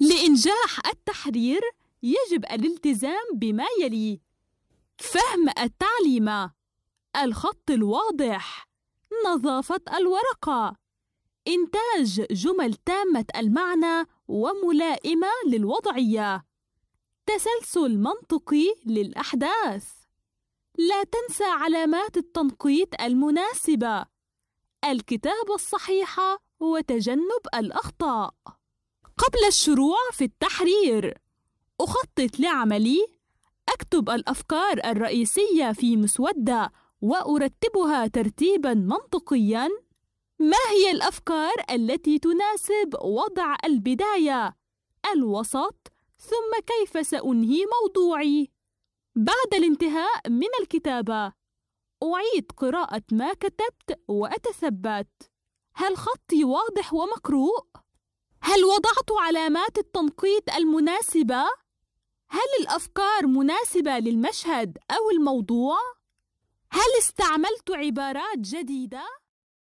لإنجاح التحرير يجب الالتزام بما يلي فهم التعليمة الخط الواضح نظافة الورقة إنتاج جمل تامة المعنى وملائمة للوضعية تسلسل منطقي للأحداث لا تنسى علامات التنقيط المناسبة الكتابة الصحيحة وتجنب الأخطاء قبل الشروع في التحرير أخطط لعملي أكتب الأفكار الرئيسية في مسودة وأرتبها ترتيبا منطقيا ما هي الأفكار التي تناسب وضع البداية الوسط ثم كيف سأنهي موضوعي بعد الانتهاء من الكتابة أعيد قراءة ما كتبت وأتثبت هل خطي واضح ومقروء؟ هل وضعت علامات التنقيط المناسبة؟ هل الأفكار مناسبة للمشهد أو الموضوع؟ هل استعملت عبارات جديدة؟